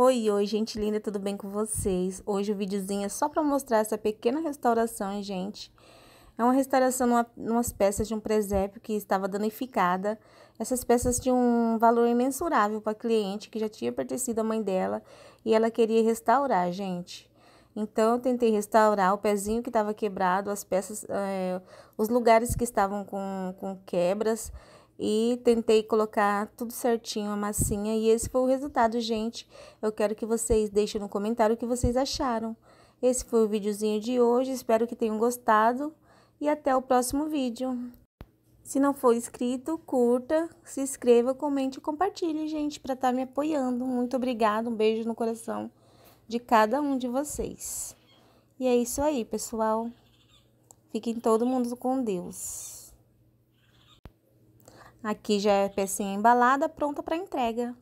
Oi, oi, gente linda, tudo bem com vocês? Hoje o videozinho é só para mostrar essa pequena restauração, gente. É uma restauração numa, numas peças de um presépio que estava danificada. Essas peças tinham um valor imensurável para a cliente que já tinha pertencido à mãe dela e ela queria restaurar, gente. Então, eu tentei restaurar o pezinho que estava quebrado, as peças, é, os lugares que estavam com, com quebras e tentei colocar tudo certinho a massinha e esse foi o resultado, gente. Eu quero que vocês deixem no comentário o que vocês acharam. Esse foi o videozinho de hoje, espero que tenham gostado e até o próximo vídeo. Se não for inscrito, curta, se inscreva, comente e compartilhe, gente, para estar tá me apoiando. Muito obrigada, um beijo no coração de cada um de vocês. E é isso aí, pessoal. Fiquem todo mundo com Deus. Aqui já é a pecinha embalada, pronta para entrega.